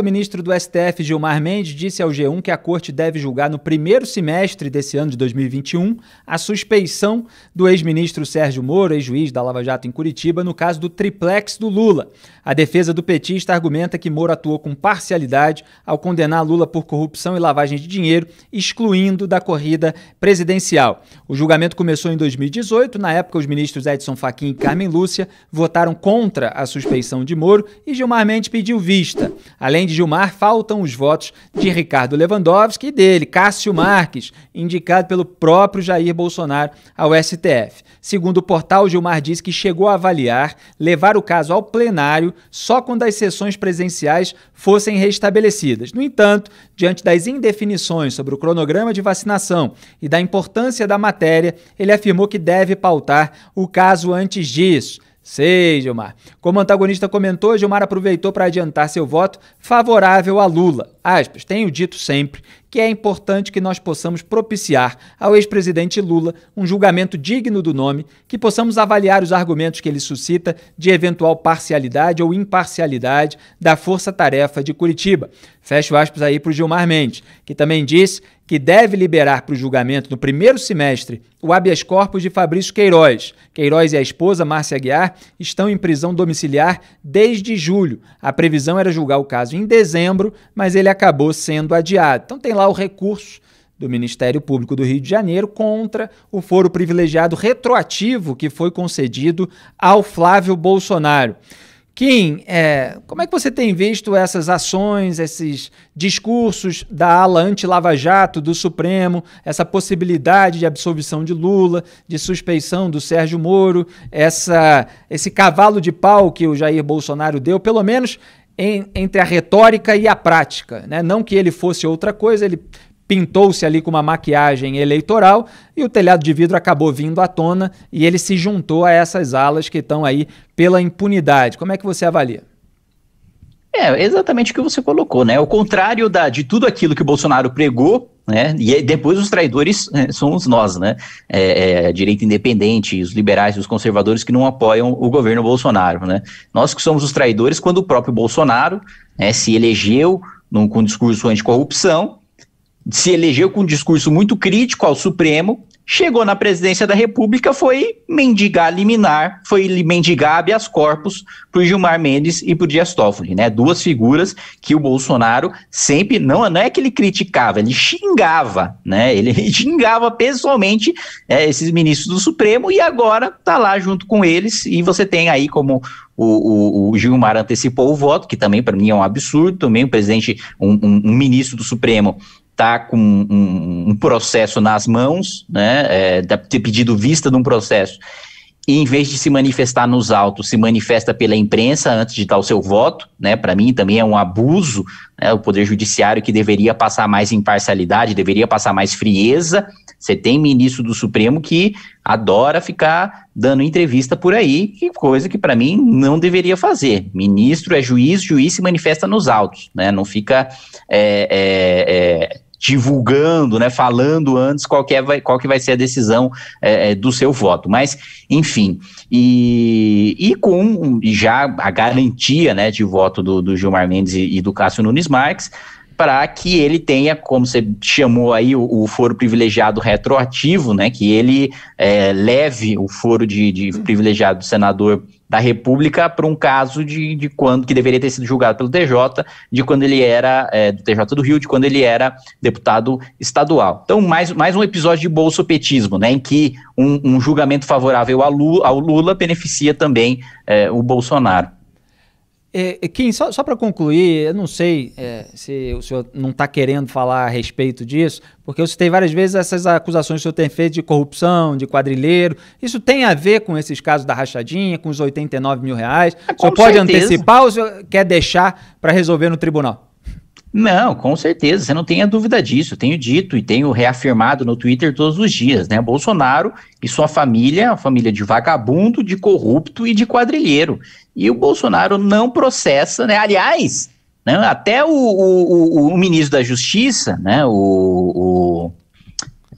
O ministro do STF, Gilmar Mendes, disse ao G1 que a corte deve julgar no primeiro semestre desse ano de 2021 a suspeição do ex-ministro Sérgio Moro, ex-juiz da Lava Jato em Curitiba, no caso do triplex do Lula. A defesa do petista argumenta que Moro atuou com parcialidade ao condenar Lula por corrupção e lavagem de dinheiro, excluindo da corrida presidencial. O julgamento começou em 2018. Na época, os ministros Edson Fachin e Carmen Lúcia votaram contra a suspeição de Moro e Gilmar Mendes pediu vista. Além Além de Gilmar, faltam os votos de Ricardo Lewandowski e dele, Cássio Marques, indicado pelo próprio Jair Bolsonaro ao STF. Segundo o portal, Gilmar disse que chegou a avaliar levar o caso ao plenário só quando as sessões presenciais fossem restabelecidas. No entanto, diante das indefinições sobre o cronograma de vacinação e da importância da matéria, ele afirmou que deve pautar o caso antes disso. Sei, Gilmar. Como antagonista comentou, Gilmar aproveitou para adiantar seu voto favorável a Lula. Aspas, tenho dito sempre que é importante que nós possamos propiciar ao ex-presidente Lula um julgamento digno do nome, que possamos avaliar os argumentos que ele suscita de eventual parcialidade ou imparcialidade da força-tarefa de Curitiba. Fecho aspas aí para o Gilmar Mendes, que também disse que deve liberar para o julgamento no primeiro semestre o habeas corpus de Fabrício Queiroz. Queiroz e a esposa, Márcia Aguiar, estão em prisão domiciliar desde julho. A previsão era julgar o caso em dezembro, mas ele acabou sendo adiado. Então tem lá o recurso do Ministério Público do Rio de Janeiro contra o foro privilegiado retroativo que foi concedido ao Flávio Bolsonaro. Kim, é, como é que você tem visto essas ações, esses discursos da ala anti-Lava Jato do Supremo, essa possibilidade de absolvição de Lula, de suspeição do Sérgio Moro, essa, esse cavalo de pau que o Jair Bolsonaro deu, pelo menos em, entre a retórica e a prática? Né? Não que ele fosse outra coisa, ele pintou-se ali com uma maquiagem eleitoral e o telhado de vidro acabou vindo à tona e ele se juntou a essas alas que estão aí pela impunidade. Como é que você avalia? É, exatamente o que você colocou, né? O contrário da, de tudo aquilo que o Bolsonaro pregou, né? E depois os traidores né, somos nós, né? É, é, direita independente, os liberais e os conservadores que não apoiam o governo Bolsonaro, né? Nós que somos os traidores quando o próprio Bolsonaro né, se elegeu num, com um discurso anticorrupção, se elegeu com um discurso muito crítico ao Supremo, chegou na presidência da República, foi mendigar liminar, foi mendigar habeas corpus para Gilmar Mendes e para Dias Toffoli, né? Duas figuras que o Bolsonaro sempre, não, não é que ele criticava, ele xingava, né? Ele xingava pessoalmente é, esses ministros do Supremo e agora está lá junto com eles e você tem aí como o, o, o, Gilmar antecipou o voto, que também para mim é um absurdo, também o presidente, um, um, um, ministro do Supremo está com um, um, processo nas mãos, né, é, ter pedido vista de um processo, e em vez de se manifestar nos autos, se manifesta pela imprensa antes de dar o seu voto, né, para mim também é um abuso, né, o Poder Judiciário que deveria passar mais imparcialidade, deveria passar mais frieza, você tem ministro do Supremo que adora ficar dando entrevista por aí, que coisa que para mim não deveria fazer. Ministro é juiz, juiz se manifesta nos autos, né? Não fica é, é, é, divulgando, né, falando antes qual que, é, vai, qual que vai ser a decisão é, é do seu voto. Mas, enfim, e, e com já a garantia né, de voto do, do Gilmar Mendes e, e do Cássio Nunes Marques, para que ele tenha, como você chamou aí, o, o foro privilegiado retroativo, né, que ele é, leve o foro de, de uhum. privilegiado do senador da República para um caso de, de quando, que deveria ter sido julgado pelo TJ, de quando ele era, é, do TJ do Rio, de quando ele era deputado estadual. Então, mais, mais um episódio de bolsopetismo, né, em que um, um julgamento favorável ao Lula, ao Lula beneficia também é, o Bolsonaro. É, é, Kim, só, só para concluir, eu não sei é, se o senhor não está querendo falar a respeito disso, porque eu citei várias vezes essas acusações que o senhor tem feito de corrupção, de quadrilheiro. Isso tem a ver com esses casos da rachadinha, com os 89 mil reais? É, o ah, senhor pode certeza. antecipar ou o senhor quer deixar para resolver no tribunal? Não, com certeza, você não tenha dúvida disso. Eu tenho dito e tenho reafirmado no Twitter todos os dias, né? Bolsonaro e sua família, a família de vagabundo, de corrupto e de quadrilheiro. E o Bolsonaro não processa, né? Aliás, né? até o, o, o, o, ministro da Justiça, né? O,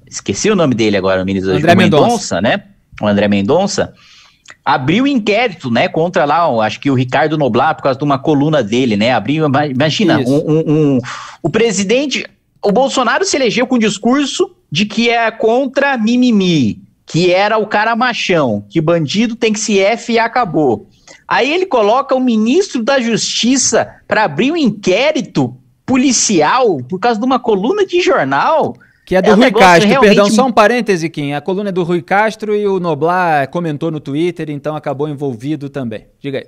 esqueci o nome dele agora, o ministro André da Justiça, Mendonça, né? O André Mendonça abriu inquérito, né, contra lá, acho que o Ricardo Noblar, por causa de uma coluna dele, né, abriu, imagina, um, um, um, o presidente, o Bolsonaro se elegeu com um discurso de que é contra mimimi, que era o cara machão, que bandido tem que se F e acabou. Aí ele coloca o ministro da Justiça para abrir um inquérito policial por causa de uma coluna de jornal. Que é do é um Rui Castro, realmente... perdão, só um parêntese, Kim. A coluna é do Rui Castro e o Noblar comentou no Twitter, então acabou envolvido também. Diga aí.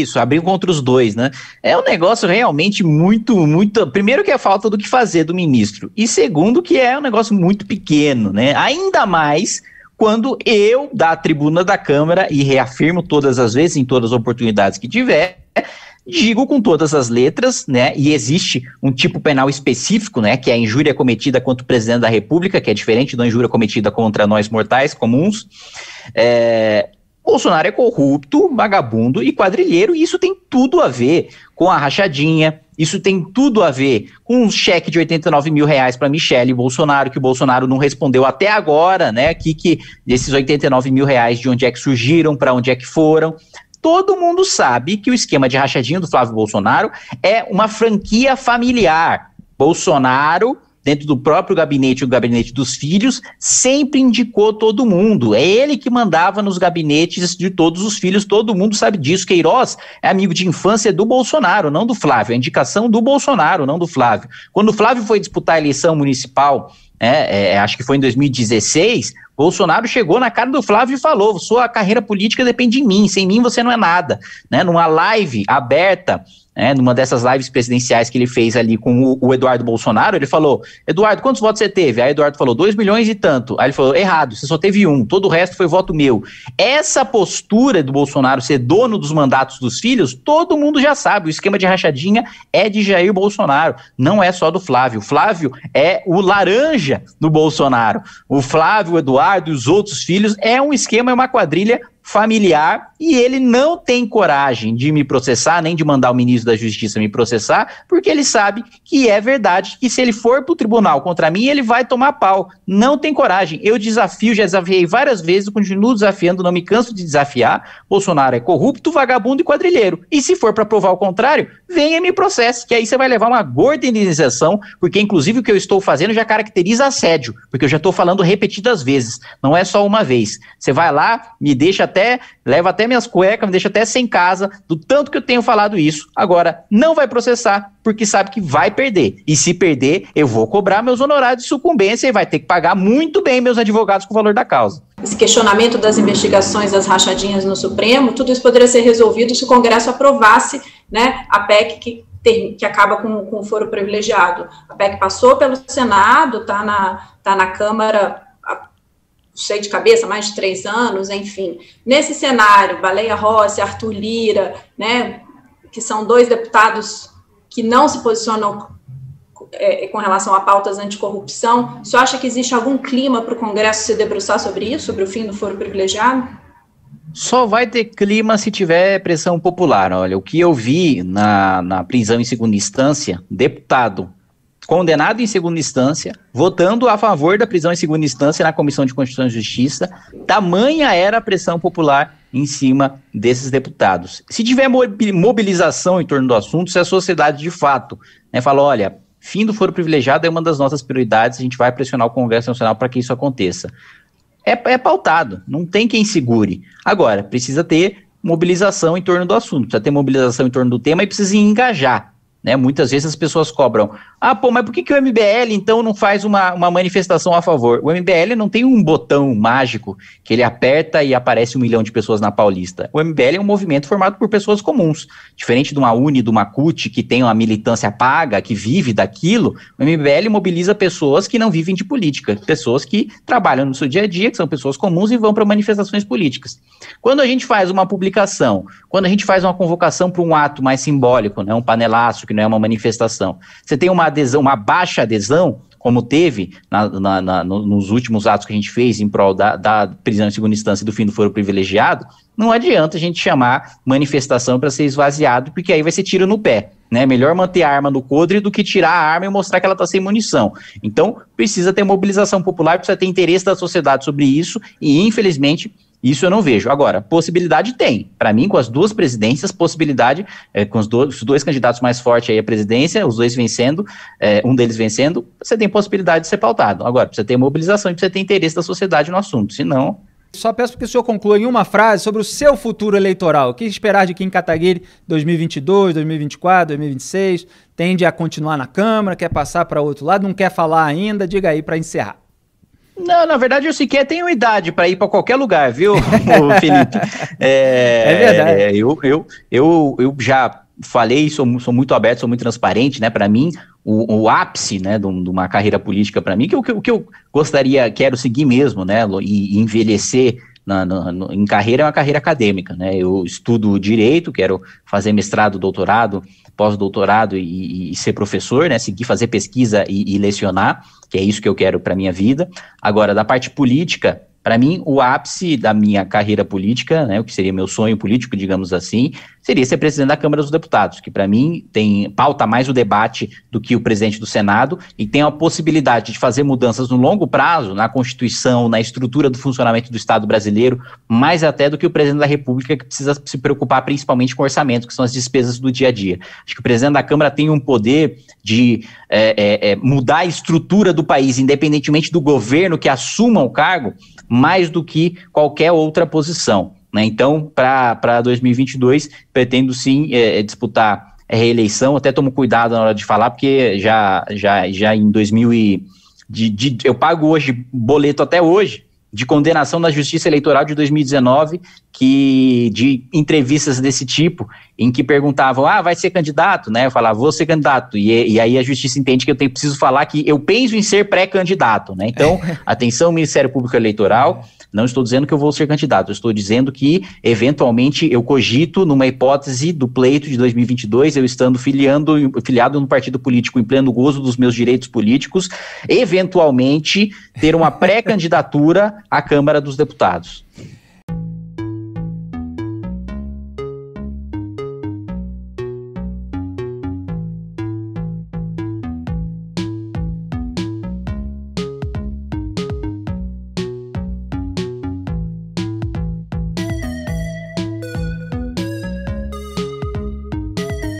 Isso, abriu contra os dois, né? É um negócio realmente muito, muito. Primeiro, que é a falta do que fazer do ministro. E segundo, que é um negócio muito pequeno, né? Ainda mais quando eu, da tribuna da Câmara, e reafirmo todas as vezes, em todas as oportunidades que tiver, digo com todas as letras, né? E existe um tipo penal específico, né? Que é a injúria cometida contra o presidente da República, que é diferente da injúria cometida contra nós mortais comuns. É, Bolsonaro é corrupto, vagabundo e quadrilheiro, e isso tem tudo a ver com a rachadinha, isso tem tudo a ver com um cheque de 89 mil reais para Michele Bolsonaro, que o Bolsonaro não respondeu até agora, né? Que, que esses 89 mil reais de onde é que surgiram, para onde é que foram todo mundo sabe que o esquema de rachadinho do Flávio Bolsonaro é uma franquia familiar. Bolsonaro, dentro do próprio gabinete, o gabinete dos filhos, sempre indicou todo mundo. É ele que mandava nos gabinetes de todos os filhos, todo mundo sabe disso. Queiroz é amigo de infância do Bolsonaro, não do Flávio. É indicação do Bolsonaro, não do Flávio. Quando o Flávio foi disputar a eleição municipal é, é, acho que foi em 2016, Bolsonaro chegou na cara do Flávio e falou: sua carreira política depende de mim, sem mim você não é nada. Né? Numa live aberta, né? numa dessas lives presidenciais que ele fez ali com o, o, Eduardo Bolsonaro, ele falou: Eduardo, quantos votos você teve? Aí Eduardo falou: 2 milhões e tanto. Aí ele falou: errado, você só teve um, todo o resto foi voto meu. Essa postura do Bolsonaro ser dono dos mandatos dos filhos, todo mundo já sabe. O esquema de rachadinha é de Jair Bolsonaro, não é só do Flávio. O Flávio é o laranja do Bolsonaro. O Flávio, o Eduardo, dos outros filhos, é um esquema, é uma quadrilha familiar e ele não tem coragem de me processar, nem de mandar o ministro da Justiça me processar, porque ele sabe que é verdade, que se ele for para o tribunal contra mim, ele vai tomar pau. Não tem coragem. Eu desafio, já desafiei várias vezes, continuo desafiando, não me canso de desafiar. Bolsonaro é corrupto, vagabundo e quadrilheiro. E se for para provar o contrário, venha e me processe, que aí você vai levar uma gorda indenização, porque inclusive o que eu estou fazendo já caracteriza assédio, porque eu já estou falando repetidas vezes, não é só uma vez. Você vai lá, me deixa até até, leva até minhas cuecas, me deixa até sem casa, do tanto que eu tenho falado isso. Agora, não vai processar, porque sabe que vai perder. E se perder, eu vou cobrar meus honorários de sucumbência e vai ter que pagar muito bem meus advogados com o valor da causa. Esse questionamento das investigações das rachadinhas no Supremo, tudo isso poderia ser resolvido se o Congresso aprovasse né, a PEC que que acaba com, com o foro privilegiado. A PEC passou pelo Senado, está na, tá na Câmara sei de cabeça, mais de três anos, enfim. Nesse cenário, Baleia Rossi, Arthur Lira, né, que são dois deputados que não se posicionam é, com relação a pautas anticorrupção, você acha que existe algum clima para o Congresso se debruçar sobre isso, sobre o fim do foro privilegiado? Só vai ter clima se tiver pressão popular. Olha, o que eu vi na, na prisão em segunda instância, deputado condenado em segunda instância, votando a favor da prisão em segunda instância na Comissão de Constituição e Justiça, tamanha era a pressão popular em cima desses deputados. Se tiver mobilização em torno do assunto, se a sociedade de fato né, fala, olha, fim do foro privilegiado é uma das nossas prioridades, a gente vai pressionar o Congresso Nacional para que isso aconteça. É, é pautado, não tem quem segure. Agora, precisa ter mobilização em torno do assunto, precisa ter mobilização em torno do tema e precisa engajar. Né? Muitas vezes as pessoas cobram, ah, pô, mas por que, que o MBL então não faz uma, uma manifestação a favor? O MBL não tem um botão mágico que ele aperta e aparece um milhão de pessoas na Paulista. O MBL é um movimento formado por pessoas comuns. Diferente de uma Uni, de uma CUT, que tem uma militância paga, que vive daquilo, o MBL mobiliza pessoas que não vivem de política, pessoas que trabalham no seu dia a dia, que são pessoas comuns e vão para manifestações políticas. Quando a gente faz uma publicação, quando a gente faz uma convocação para um ato mais simbólico, né, um panelaço, que não é uma manifestação, você tem uma adesão, uma baixa adesão, como teve na, na, na, nos últimos atos que a gente fez em prol da, da prisão em segunda instância e do fim do foro privilegiado, não adianta a gente chamar manifestação para ser esvaziado, porque aí vai ser tiro no pé. Né? Melhor manter a arma no codre do que tirar a arma e mostrar que ela está sem munição. Então, precisa ter mobilização popular, precisa ter interesse da sociedade sobre isso, e infelizmente isso eu não vejo. Agora, possibilidade tem. Para mim, com as duas presidências, possibilidade, é, com os, do, os, dois candidatos mais fortes aí à presidência, os dois vencendo, é, um deles vencendo, você tem possibilidade de ser pautado. Agora, precisa ter mobilização e precisa ter interesse da sociedade no assunto. Senão, só peço que o senhor conclua em uma frase sobre o seu futuro eleitoral. O que esperar de Kim Kataguiri 2022, 2024, 2026? Tende a continuar na Câmara? Quer passar para outro lado? Não quer falar ainda? Diga aí para encerrar. Não, na verdade eu sequer tenho idade para ir para qualquer lugar, viu, Felipe? É, é verdade. É, eu, eu, eu, eu já falei, sou, sou muito aberto, sou muito transparente, né? Para mim, o, o, ápice, né, de, uma carreira política para mim, que o que, que eu gostaria, quero seguir mesmo, né, e, envelhecer na, na, no, em carreira é uma carreira acadêmica, né? Eu estudo direito, quero fazer mestrado, doutorado, pós-doutorado e, e, ser professor, né? Seguir fazer pesquisa e, e lecionar, que é isso que eu quero para minha vida. Agora, da parte política, para mim, o ápice da minha carreira política, né, o que seria meu sonho político, digamos assim, seria ser presidente da Câmara dos Deputados, que para mim tem pauta mais o debate do que o presidente do Senado e tem a possibilidade de fazer mudanças no longo prazo na Constituição, na estrutura do funcionamento do Estado brasileiro, mais até do que o presidente da República, que precisa se preocupar principalmente com orçamento, que são as despesas do dia a dia. Acho que o presidente da Câmara tem um poder de é, é, é mudar a estrutura do país, independentemente do governo que assuma o cargo, mais do que qualquer outra posição. Né? Então, para 2022, pretendo sim é, é disputar é, reeleição. Até tomo cuidado na hora de falar, porque já, já, já em 2000 e, de, de, eu pago hoje boleto até hoje de condenação na Justiça Eleitoral de 2019, que de entrevistas desse tipo, em que perguntavam, ah, vai ser candidato, né? Eu falava, vou ser candidato. E, e aí a Justiça entende que eu tenho, preciso falar que eu penso em ser pré-candidato, né? Então, é. atenção, Ministério Público Eleitoral. É não estou dizendo que eu vou ser candidato, eu estou dizendo que, eventualmente, eu cogito numa hipótese do pleito de 2022, eu estando filiando, filiado no partido político em pleno gozo dos meus direitos políticos, eventualmente ter uma pré-candidatura à Câmara dos Deputados.